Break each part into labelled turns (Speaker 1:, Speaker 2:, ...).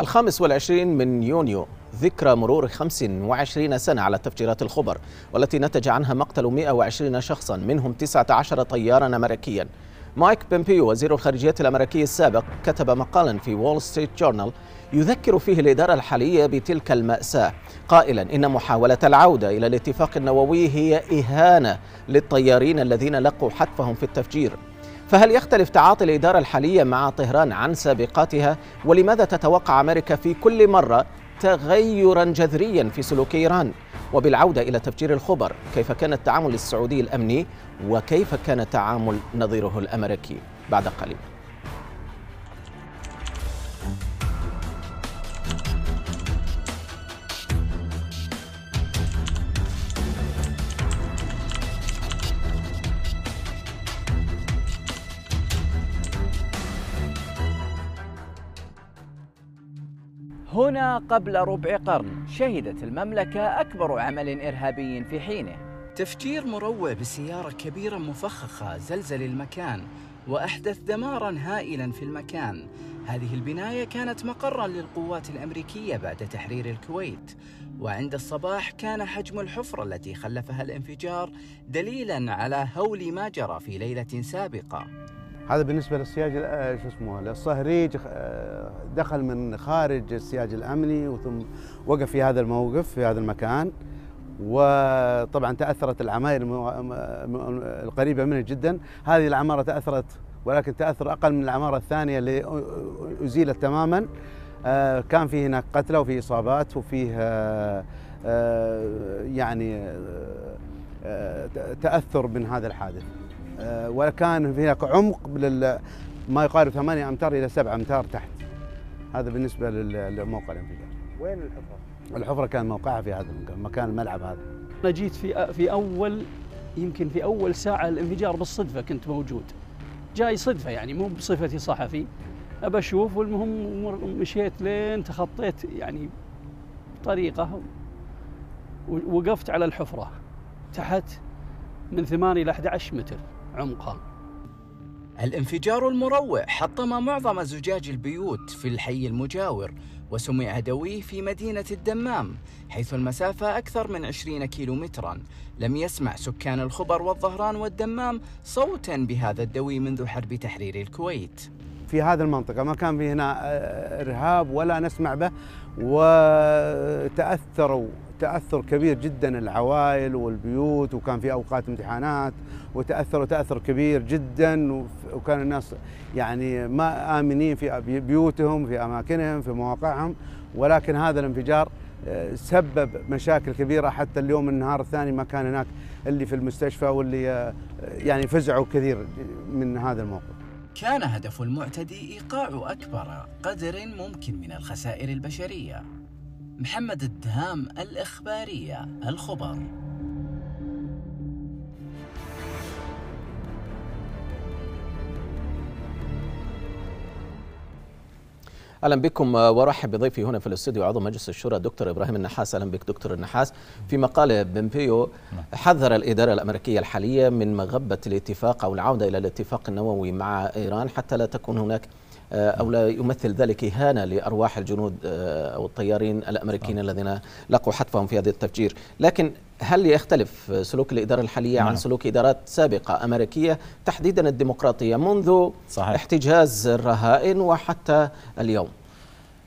Speaker 1: الخامس والعشرين من يونيو ذكرى مرور 25 سنة على تفجيرات الخبر والتي نتج عنها مقتل 120 شخصا منهم 19 طيارا أمريكيا مايك بيمبيو وزير الخارجية الأمريكي السابق كتب مقالا في وول ستريت جورنال يذكر فيه الإدارة الحالية بتلك المأساة قائلا إن محاولة العودة إلى الاتفاق النووي هي إهانة للطيارين الذين لقوا حتفهم في التفجير فهل يختلف تعاطي الإدارة الحالية مع طهران عن سابقاتها ولماذا تتوقع أمريكا في كل مرة تغيرا جذريا في سلوك إيران وبالعودة إلى تفجير الخبر كيف كان التعامل السعودي الأمني وكيف كان تعامل نظيره الأمريكي بعد قليل
Speaker 2: ما قبل ربع قرن شهدت المملكة أكبر عمل إرهابي في حينه تفجير مروع بسيارة كبيرة مفخخة زلزل المكان وأحدث دمارا هائلا في المكان هذه البناية كانت مقرا للقوات الأمريكية بعد تحرير الكويت وعند الصباح كان حجم الحفرة التي خلفها الانفجار دليلا على هول ما جرى في ليلة سابقة
Speaker 3: هذا بالنسبه للسياج آه، شو اسمه للصهريج آه، دخل من خارج السياج الامني وثم وقف في هذا الموقف في هذا المكان وطبعا تاثرت العماير القريبه منه جدا هذه العماره تاثرت ولكن تاثر اقل من العماره الثانيه اللي ازيلت تماما آه، كان فيه هناك قتلى وفي اصابات وفيه يعني تاثر من هذا الحادث آه، ولا كان هناك عمق ما يقارب 8 امتار الى 7 امتار تحت هذا بالنسبه لموقع الانفجار
Speaker 1: وين الحفره؟
Speaker 3: الحفره كان موقعها في هذا المكان مكان الملعب هذا
Speaker 2: انا جيت في في اول يمكن في اول ساعه الانفجار بالصدفه كنت موجود جاي صدفه يعني مو بصفتي صحفي ابى اشوف والمهم مشيت لين تخطيت يعني طريقه وقفت على الحفره تحت من 8 إلى 11 متر عمقها الانفجار المروع حطم معظم زجاج البيوت في الحي المجاور وسمع دويه في مدينة الدمام حيث المسافة أكثر من 20 كيلو مترا لم يسمع سكان الخبر والظهران والدمام صوتا بهذا الدوي منذ حرب تحرير الكويت
Speaker 3: في هذه المنطقة ما كان في هنا آه، إرهاب ولا نسمع به وتأثروا تاثر كبير جدا العوائل والبيوت وكان في اوقات امتحانات وتاثر تأثر كبير جدا وكان الناس يعني ما امنين في بيوتهم في اماكنهم في مواقعهم ولكن هذا الانفجار آه، سبب مشاكل كبيره حتى اليوم النهار الثاني ما كان هناك اللي في المستشفى واللي آه، يعني فزعوا كثير من هذا الموقف.
Speaker 2: كان هدف المعتدي ايقاع اكبر قدر ممكن من الخسائر البشريه محمد الدهام الإخبارية الخبر
Speaker 1: اهلا بكم وارحب بضيفي هنا في الاستوديو عضو مجلس الشورى دكتور ابراهيم النحاس اهلا بك دكتور النحاس في مقال بومبيو حذر الاداره الامريكيه الحاليه من مغبه الاتفاق او العوده الى الاتفاق النووي مع ايران حتى لا تكون هناك آه، أو لا يمثل ذلك إهانة لأرواح الجنود آه، أو الطيارين الأمريكيين آه. الذين لقوا حتفهم في هذا التفجير لكن هل يختلف سلوك الإدارة الحالية نعم. عن سلوك إدارات سابقة أمريكية تحديدا الديمقراطية منذ صحيح. احتجاز الرهائن وحتى اليوم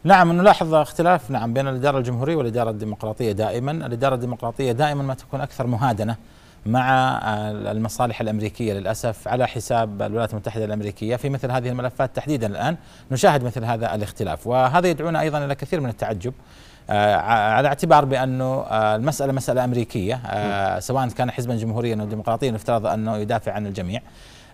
Speaker 4: نعم نلاحظ اختلاف نعم بين الإدارة الجمهورية والإدارة الديمقراطية دائما الإدارة الديمقراطية دائما ما تكون أكثر مهادنة مع المصالح الامريكيه للاسف على حساب الولايات المتحده الامريكيه في مثل هذه الملفات تحديدا الان نشاهد مثل هذا الاختلاف وهذا يدعونا ايضا الى كثير من التعجب آه، على اعتبار بانه آه، المساله مساله امريكيه آه، سواء كان حزبا جمهوريا او ديمقراطيا يفترض انه يدافع عن الجميع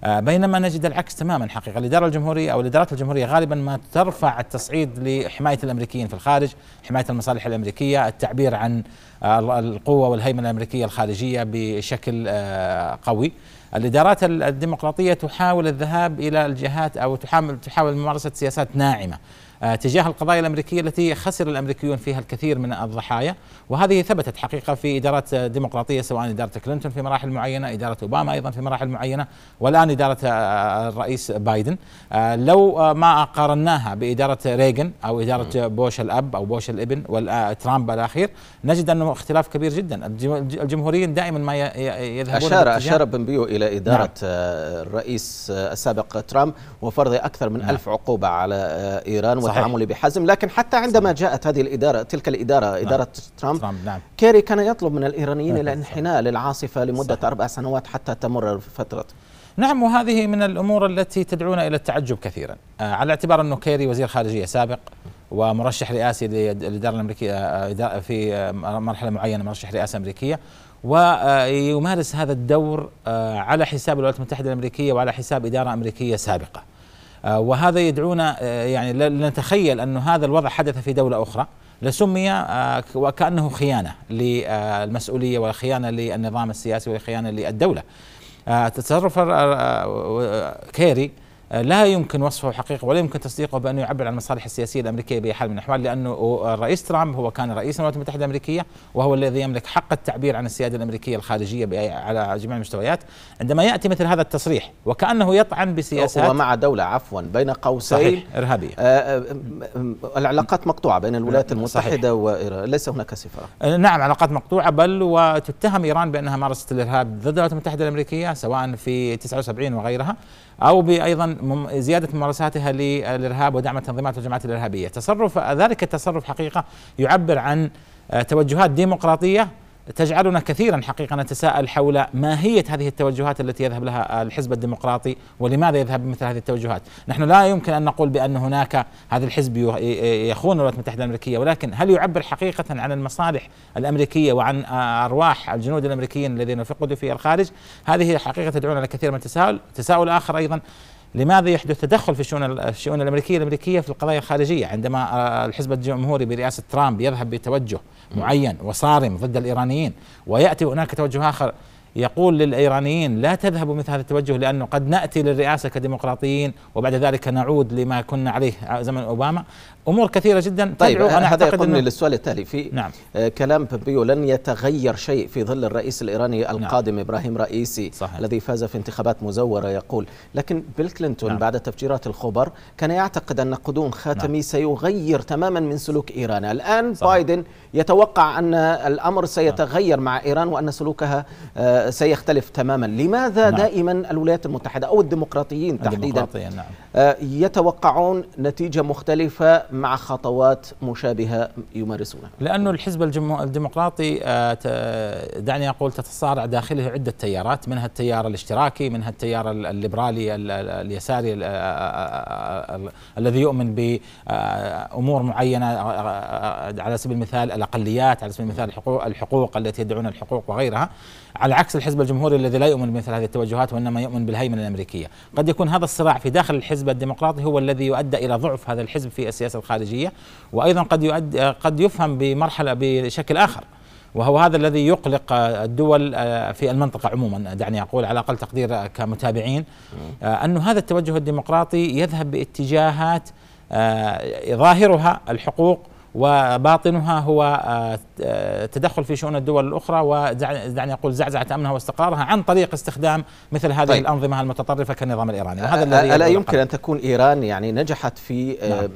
Speaker 4: آه، بينما نجد العكس تماما حقيقه الاداره الجمهوريه او الادارات الجمهوريه غالبا ما ترفع التصعيد لحمايه الامريكيين في الخارج، حمايه المصالح الامريكيه، التعبير عن آه، القوه والهيمنه الامريكيه الخارجيه بشكل آه، قوي. الادارات الديمقراطيه تحاول الذهاب الى الجهات او تحاول تحاول ممارسه سياسات ناعمه آه، تجاه القضايا الامريكيه التي خسر الامريكيون فيها الكثير من الضحايا وهذه ثبتت حقيقه في ادارات ديمقراطيه سواء اداره كلينتون في مراحل معينه اداره اوباما ايضا في مراحل معينه والان اداره آه، الرئيس بايدن آه، لو ما قارناها باداره ريغن او اداره بوش الاب او بوش الابن وترامب الاخير نجد انه اختلاف كبير جدا الجمهوريين دائما ما يذهبون اشار اشار
Speaker 1: بنبيو الى اداره نعم. الرئيس السابق ترامب وفرض اكثر من نعم. ألف عقوبه على ايران وتعاملي بحزم لكن حتى عندما صحيح. جاءت هذه الإدارة تلك الإدارة نعم. إدارة ترامب, ترامب نعم. كيري كان يطلب من الإيرانيين نعم، الانحناء للعاصفة لمدة صحيح. أربع سنوات حتى تمر فترة نعم وهذه من
Speaker 4: الأمور التي تدعونا إلى التعجب كثيرا آه، على اعتبار أنه كيري وزير خارجية سابق ومرشح رئاسي للإدارة الأمريكية آه، في آه، مرحلة معينة مرشح رئاسة أمريكية ويمارس هذا الدور على حساب الولايات المتحدة الأمريكية وعلى حساب إدارة أمريكية سابقة آه، وهذا يدعونا آه، يعني لنتخيل أن هذا الوضع حدث في دولة أخرى لسمي آه، وكأنه خيانة للمسؤولية وخيانة للنظام السياسي وخيانة للدولة تصرف كيري آه، لا يمكن وصفه حقيقة ولا يمكن تصديقه بأنه يعبر عن المصالح السياسية الأمريكية بأي حال من الأحوال لأنه آه، الرئيس ترامب هو كان رئيس الولايات المتحدة الأمريكية وهو الذي يملك حق التعبير عن السيادة الأمريكية الخارجية على جميع المستويات عندما يأتي مثل هذا التصريح وكأنه يطعن
Speaker 1: بسياسات ومع دولة عفوا بين قوسين صحيح إرهابية آه, آه، العلاقات مقطوعة بين الولايات المتحدة وإيران ليس هناك سفارة
Speaker 4: نعم علاقات مقطوعة بل وتتهم إيران بأنها مارست الإرهاب ضد الولايات المتحدة الأمريكية سواء في 79 وغيرها أو أيضا زيادة ممارساتها للإرهاب ودعم التنظيمات والجماعات الإرهابية تصرف ذلك التصرف حقيقة يعبر عن آه، توجهات ديمقراطية تجعلنا كثيرا حقيقة نتساءل حول ماهية هذه التوجهات التي يذهب لها آه، الحزب الديمقراطي ولماذا يذهب بمثل هذه التوجهات نحن لا يمكن أن نقول بأن هناك هذا الحزب يخون الولايات المتحدة الأمريكية ولكن هل يعبر حقيقة عن المصالح الأمريكية وعن آه، أرواح الجنود الأمريكيين الذين فقدوا في الخارج هذه حقيقة تدعونا لكثير من التساؤل تساؤل آخر أيضا لماذا يحدث تدخل في الشؤون الشؤون الامريكيه الامريكيه في القضايا الخارجيه عندما آه، الحزب الجمهوري برئاسه ترامب يذهب بتوجه معين وصارم ضد الايرانيين وياتي هناك توجه اخر يقول للايرانيين لا تذهبوا مثل هذا التوجه لانه قد ناتي للرئاسه كديمقراطيين وبعد ذلك نعود لما كنا عليه زمن اوباما، امور كثيره جدا طيب انا هذا يقودني
Speaker 1: للسؤال التالي في نعم. آه، كلام بيو لن يتغير شيء في ظل الرئيس الايراني نعم. القادم نعم. ابراهيم رئيسي صحيح. الذي فاز في انتخابات مزوره يقول، لكن بيل كلينتون نعم. بعد تفجيرات الخبر كان يعتقد ان قدوم خاتمي نعم. سيغير تماما من سلوك ايران، الان صحيح. بايدن يتوقع ان الامر سيتغير نعم. مع ايران وان سلوكها آه، سيختلف تماما لماذا نعم. دائما الولايات المتحدة أو الديمقراطيين تحديدا نعم. آه، يتوقعون نتيجة مختلفة مع خطوات مشابهة يمارسونها
Speaker 4: لأن الحزب الديمقراطي آه، دعني أقول تتصارع داخله عدة تيارات منها التيار الاشتراكي منها التيار الليبرالي اليساري آه، الذي يؤمن بأمور معينة على سبيل المثال الأقليات على سبيل المثال الحقوق التي يدعون الحقوق وغيرها على عكس الحزب الجمهوري الذي لا يؤمن بمثل هذه التوجهات وانما يؤمن بالهيمنه الامريكيه، قد يكون هذا الصراع في داخل الحزب الديمقراطي هو الذي يؤدى الى ضعف هذا الحزب في السياسه الخارجيه، وايضا قد يؤدي قد يفهم بمرحله بشكل اخر. وهو هذا الذي يقلق الدول آه، في المنطقة عموما دعني أقول على أقل تقدير آه، كمتابعين آه، أن هذا التوجه الديمقراطي يذهب باتجاهات ظاهرها الحقوق وباطنها هو آه، آه، تدخل في شؤون الدول الاخرى ودعني اقول زعزعه امنها واستقرارها عن طريق استخدام مثل هذه طيب. الانظمه المتطرفه كالنظام الايراني وهذا الذي الا يمكن
Speaker 1: ان تكون ايران يعني نجحت في آه، نعم.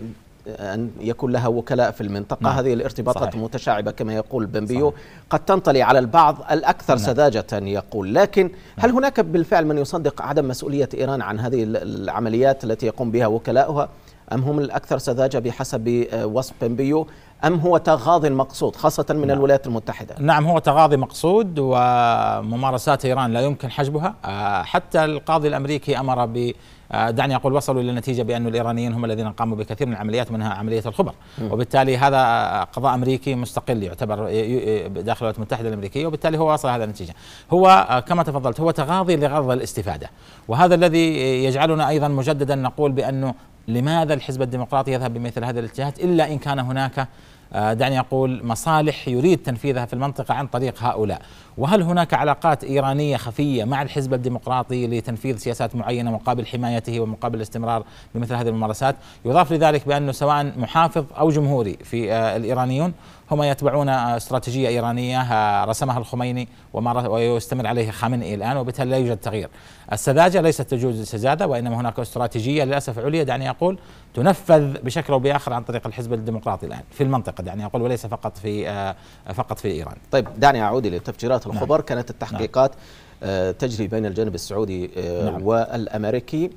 Speaker 1: أن يكون لها وكلاء في المنطقة نعم. هذه الارتباطات صحيح. متشعبة كما يقول بنبيو صحيح. قد تنطلي على البعض الأكثر نعم. سذاجة يقول لكن نعم. هل هناك بالفعل من يصدق عدم مسؤولية إيران عن هذه العمليات التي يقوم بها وكلاؤها أم هم الأكثر سذاجة بحسب آه، وصف بومبيو أم هو تغاضي المقصود خاصة من نعم. الولايات المتحدة
Speaker 4: نعم هو تغاضي مقصود وممارسات إيران لا يمكن حجبها آه، حتى القاضي الأمريكي أمر ب آه، دعني اقول وصلوا الى النتيجه بان الايرانيين هم الذين قاموا بكثير من العمليات منها عمليه الخبر وبالتالي هذا قضاء امريكي مستقل يعتبر داخل الولايات المتحده الامريكيه وبالتالي هو وصل هذا النتيجه هو آه، كما تفضلت هو تغاضي لغرض الاستفاده وهذا الذي يجعلنا ايضا مجددا نقول بانه لماذا الحزب الديمقراطي يذهب بمثل هذا الاتجاهات الا ان كان هناك آه، دعني أقول مصالح يريد تنفيذها في المنطقة عن طريق هؤلاء وهل هناك علاقات إيرانية خفية مع الحزب الديمقراطي لتنفيذ سياسات معينة مقابل حمايته ومقابل الاستمرار بمثل هذه الممارسات يضاف لذلك بأنه سواء محافظ أو جمهوري في آه، الإيرانيون هم يتبعون استراتيجية إيرانية آه، رسمها الخميني وما ويستمر عليه خامنئي الآن وبالتالي لا يوجد تغيير السذاجة ليست تجوز السذاجة وإنما هناك استراتيجية للأسف عليا دعني أقول تنفذ بشكل أو بآخر عن طريق الحزب الديمقراطي
Speaker 1: الآن في المنطقة دعني أقول وليس فقط في آه، فقط في إيران طيب دعني أعود إلى تفجيرات الخبر نعم. كانت التحقيقات نعم. آه، تجري بين الجانب السعودي نعم. والأمريكي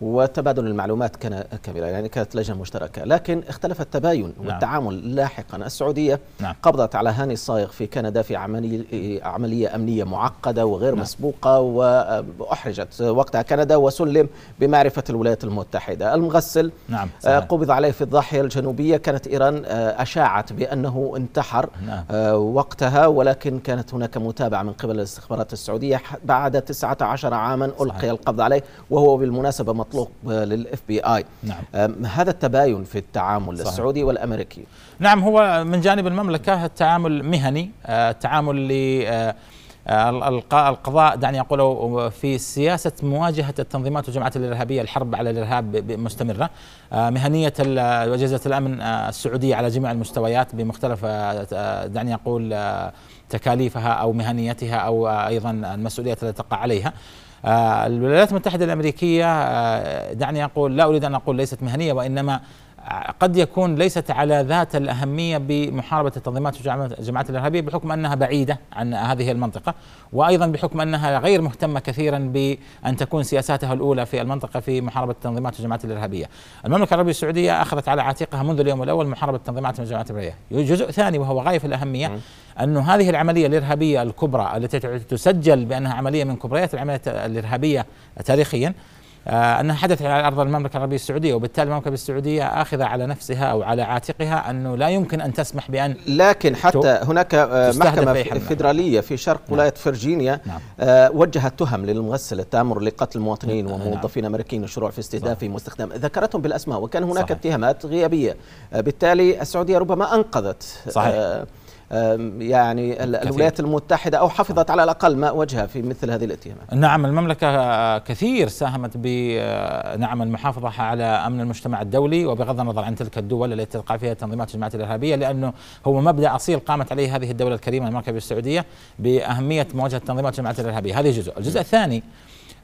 Speaker 1: وتبادل المعلومات كان كبيرا يعني كانت لجنه مشتركه لكن اختلف التباين نعم. والتعامل لاحقا السعوديه نعم. قبضت على هاني الصايغ في كندا في عمليه عمليه امنيه معقده وغير نعم. مسبوقه واحرجت وقتها كندا وسلم بمعرفه الولايات المتحده المغسل نعم. آه، صحيح. قبض عليه في الضاحيه الجنوبيه كانت ايران آه، اشاعت بانه انتحر نعم. آه، وقتها ولكن كانت هناك متابعه من قبل الاستخبارات السعوديه بعد 19 عاما القي القبض عليه وهو بالمناسبه المطلوب للاف بي اي نعم. هذا التباين في التعامل صحيح. السعودي والامريكي
Speaker 4: نعم هو من جانب المملكه التعامل مهني أه، التعامل ل أه، أه، القضاء دعني اقول في سياسه مواجهه التنظيمات والجماعات الارهابيه الحرب على الارهاب مستمره مهنيه اجهزه الامن السعوديه على جميع المستويات بمختلف دعني اقول تكاليفها او مهنيتها او ايضا المسؤوليات التي تقع عليها آه، الولايات المتحدة الأمريكية آه، دعني أقول لا أريد أن أقول ليست مهنية وإنما قد يكون ليست على ذات الأهمية بمحاربة التنظيمات والجماعات الإرهابية بحكم أنها بعيدة عن هذه المنطقة وأيضا بحكم أنها غير مهتمة كثيرا بأن تكون سياساتها الأولى في المنطقة في محاربة التنظيمات والجماعات الإرهابية المملكة العربية السعودية أخذت على عاتقها منذ اليوم الأول محاربة التنظيمات والجماعات الإرهابية جزء ثاني وهو غاية في الأهمية أن هذه العملية الإرهابية الكبرى التي تسجل بأنها عملية من كبريات العمليات الإرهابية تاريخيا آه، أنها حدثت على أرض المملكة العربية السعودية وبالتالي المملكة السعودية آخذة على نفسها أو على عاتقها أنه لا يمكن أن تسمح بأن
Speaker 1: لكن حتى هناك آه، محكمة فيدرالية في شرق نعم. ولاية فرجينيا نعم. آه، وجهت تهم للمغسل التامر لقتل مواطنين نعم. وموظفين نعم. أمريكيين الشروع في استهدافهم واستخدام ذكرتهم بالأسماء وكان هناك صحيح. اتهامات غيابية بالتالي السعودية ربما أنقذت صحيح. آه يعني الولايات المتحدة أو حفظت على الأقل ماء وجهها في مثل هذه الاتهامات
Speaker 4: نعم المملكة كثير ساهمت بنعم أه، المحافظة على أمن المجتمع الدولي وبغض النظر عن تلك الدول التي تقع فيها تنظيمات الجماعات الإرهابية لأنه هو مبدأ أصيل قامت عليه هذه الدولة الكريمة المملكة السعودية بأهمية مواجهة تنظيمات الجماعات الإرهابية هذا جزء الجزء الثاني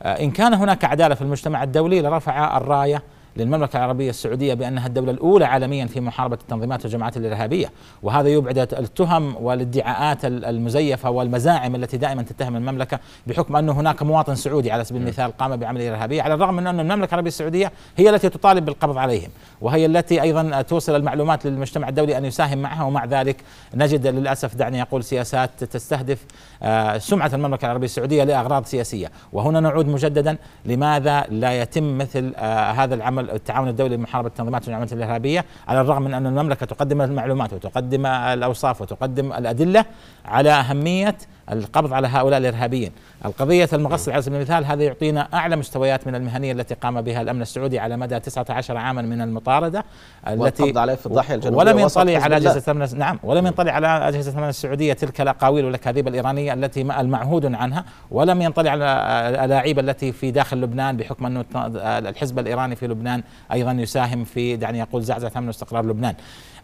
Speaker 4: أه، إن كان هناك عدالة في المجتمع الدولي لرفع الراية للمملكة العربية السعودية بأنها الدولة الأولى عالميا في محاربة التنظيمات والجماعات الإرهابية وهذا يبعد التهم والادعاءات المزيفة والمزاعم التي دائما تتهم المملكة بحكم أن هناك مواطن سعودي على سبيل نعم. المثال قام بعمل إرهابية على الرغم من أن المملكة العربية السعودية هي التي تطالب بالقبض عليهم وهي التي أيضا توصل المعلومات للمجتمع الدولي أن يساهم معها ومع ذلك نجد للأسف دعني أقول سياسات تستهدف آه، سمعة المملكة العربية السعودية لأغراض سياسية وهنا نعود مجددا لماذا لا يتم مثل آه، هذا العمل التعاون الدولي لمحاربه التنظيمات والجماعات الارهابيه على الرغم من ان المملكه تقدم المعلومات وتقدم الاوصاف وتقدم الادله على اهميه القبض على هؤلاء الارهابيين، القضيه المغصب على سبيل المثال هذا يعطينا اعلى مستويات من المهنيه التي قام بها الامن السعودي على مدى 19 عاما من المطارده التي والقبض عليه في الضاحيه الجنوبيه ولم ينطلع على اجهزه الامن نعم ولم ينطلع على اجهزه الامن السعوديه تلك الاقاويل والاكاذيب الايرانيه التي المعهود عنها ولم ينطلع على الالاعيب التي في داخل لبنان بحكم انه الحزب الايراني في لبنان ايضا يساهم في دعني اقول زعزعه امن واستقرار لبنان.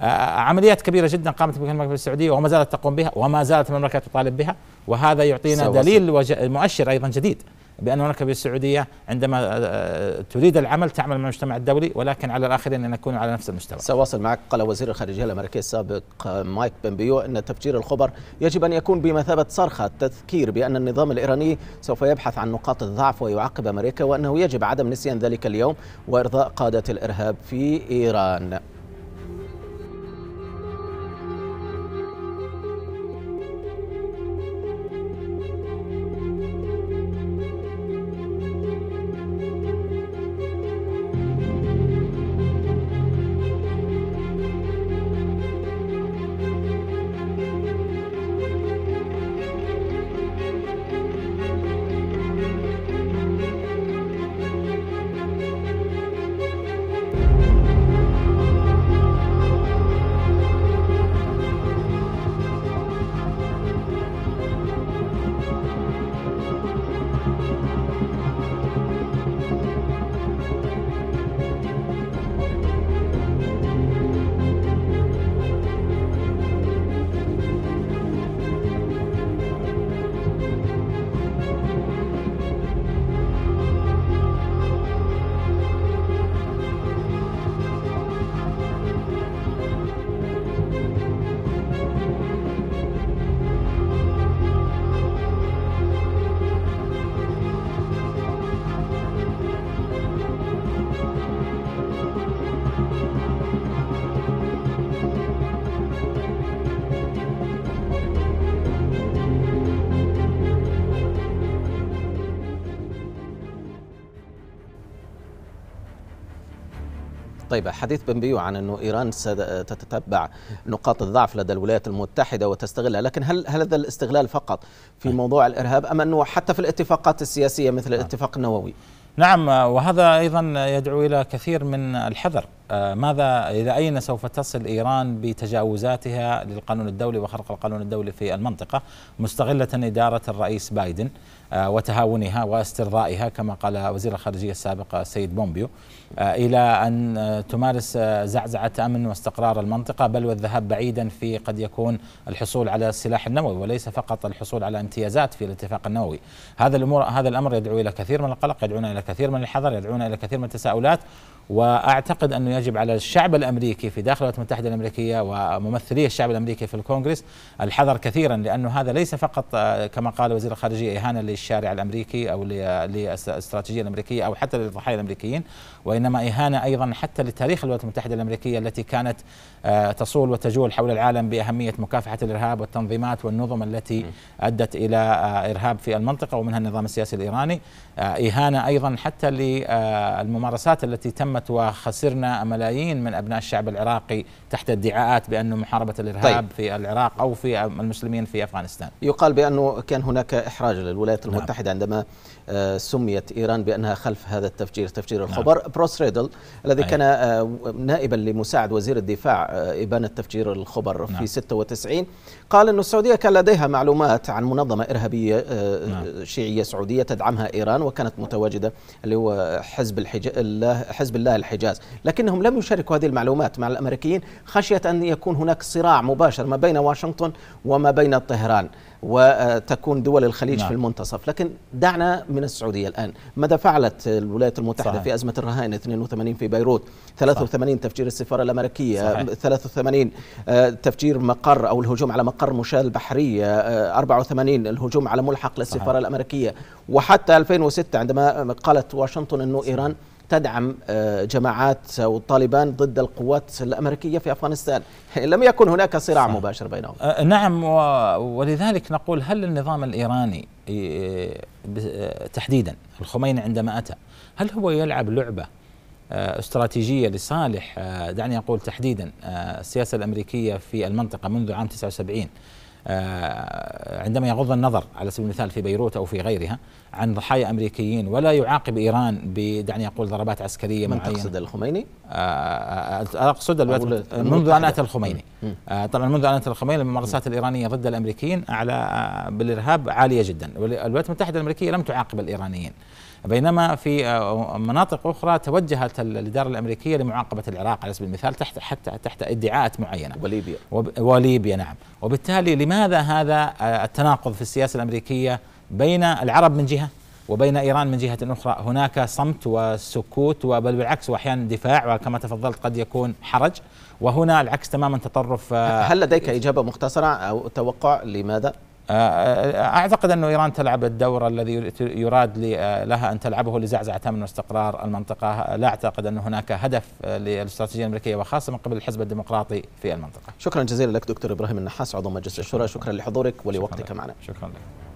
Speaker 4: آه، عمليات كبيره جدا قامت بها المملكه السعوديه وما زالت تقوم بها وما زالت المملكه تطالب بها وهذا يعطينا دليل مؤشر ايضا جديد بان المملكه السعوديه عندما آه،
Speaker 1: تريد العمل تعمل مع المجتمع الدولي ولكن على الاخرين ان يكونوا على نفس المستوى. سأواصل معك قال وزير الخارجيه الامريكي السابق آه، مايك بمبيو ان تفجير الخبر يجب ان يكون بمثابه صرخه تذكير بان النظام الايراني سوف يبحث عن نقاط الضعف ويعقب امريكا وانه يجب عدم نسيان ذلك اليوم وارضاء قاده الارهاب في ايران. طيب حديث بومبيو عن انه ايران ستتتبع نقاط الضعف لدى الولايات المتحده وتستغلها، لكن هل هل هذا الاستغلال فقط في نعم. موضوع الارهاب ام انه حتى في الاتفاقات السياسيه مثل نعم. الاتفاق النووي؟ نعم وهذا
Speaker 4: ايضا يدعو الى كثير من الحذر آه، ماذا إلى أين سوف تصل إيران بتجاوزاتها للقانون الدولي وخرق القانون الدولي في المنطقة مستغلة إدارة الرئيس بايدن آه، وتهاونها واسترضائها كما قال وزير الخارجية السابق السيد بومبيو آه، إلى أن تمارس زعزعة أمن واستقرار المنطقة بل والذهاب بعيدا في قد يكون الحصول على السلاح النووي وليس فقط الحصول على امتيازات في الاتفاق النووي هذا الامر هذا الأمر يدعو إلى كثير من القلق يدعونا إلى كثير من الحذر يدعونا إلى كثير من التساؤلات وأعتقد أنه يجب على الشعب الامريكي في داخل الولايات المتحده الامريكيه وممثلي الشعب الامريكي في الكونغرس الحذر كثيرا لانه هذا ليس فقط آه، كما قال وزير الخارجيه اهانه للشارع الامريكي او للاستراتيجيه الامريكيه او حتى للضحايا الامريكيين وانما اهانه ايضا حتى لتاريخ الولايات المتحده الامريكيه التي كانت آه، تصول وتجول حول العالم باهميه مكافحه الارهاب والتنظيمات والنظم التي ادت الى آه، ارهاب في المنطقه ومنها النظام السياسي الايراني اهانه ايضا حتى للممارسات التي تمت وخسرنا ملايين من أبناء الشعب العراقي تحت ادعاءات بأنه محاربة الإرهاب طيب. في العراق أو في المسلمين في أفغانستان
Speaker 1: يقال بأنه كان هناك إحراج للولايات نعم. المتحدة نعم. عندما آه، سميت إيران بأنها خلف هذا التفجير تفجير نعم. الخبر نعم. بروس ريدل الذي أيه. كان آه، نائبا لمساعد وزير الدفاع آه، إبان التفجير الخبر نعم. في 96 قال أن السعودية كان لديها معلومات عن منظمة إرهابية نعم. شيعية سعودية تدعمها إيران وكانت متواجدة اللي هو حزب الحج... الله حزب الله الحجاز لكنهم لم يشاركوا هذه المعلومات مع الأمريكيين خشية أن يكون هناك صراع مباشر ما بين واشنطن وما بين طهران وتكون دول الخليج نعم. في المنتصف لكن دعنا من السعودية الآن ماذا فعلت الولايات المتحدة صحيح. في أزمة الرهائن 82 في بيروت 83 صح. تفجير السفارة الأمريكية صحيح. 83 آه، تفجير مقر أو الهجوم على مقر مشاة البحرية آه، 84 آه، الهجوم على ملحق للسفارة صحيح. الأمريكية وحتى 2006 عندما قالت واشنطن أنه إيران تدعم آه، جماعات والطالبان ضد القوات الأمريكية في أفغانستان لم يكن هناك صراع صح. مباشر بينهم
Speaker 4: آه، نعم ولذلك نقول هل النظام الإيراني آه، تحديدا الخميني عندما أتى هل هو يلعب لعبة استراتيجية لصالح دعني أقول تحديدا السياسة الأمريكية في المنطقة منذ عام 79 آه، عندما يغض النظر على سبيل المثال في بيروت او في غيرها عن ضحايا امريكيين ولا يعاقب ايران بدعني اقول ضربات عسكريه من معينه تقصد الخميني؟ آه، آه، اقصد الولايات منذ ان اتى الخميني طبعا منذ ان اتى الخميني الممارسات الايرانيه ضد الامريكيين على بالارهاب عاليه جدا الولايات المتحده الامريكيه لم تعاقب الايرانيين بينما في آه، مناطق أخرى توجهت الإدارة الأمريكية لمعاقبة العراق على سبيل المثال تحت حتى تحت ادعاءات معينة وليبيا وليبيا نعم وبالتالي لماذا هذا آه، التناقض في السياسة الأمريكية بين العرب من جهة وبين ايران من جهه اخرى هناك صمت وسكوت بل بالعكس واحيانا دفاع وكما تفضلت قد يكون حرج وهنا العكس تماما تطرف آه، هل
Speaker 1: لديك اجابه مختصره او توقع لماذا آه، آه، اعتقد انه
Speaker 4: ايران تلعب الدور الذي يراد آه، لها ان تلعبه لزعزعه امن واستقرار المنطقه، لا اعتقد ان هناك هدف للاستراتيجيه الامريكيه وخاصه من قبل الحزب الديمقراطي في المنطقه.
Speaker 1: شكرا جزيلا لك دكتور ابراهيم النحاس عضو مجلس الشورى، شكرا لحضورك ولوقتك معنا. شكرا لك.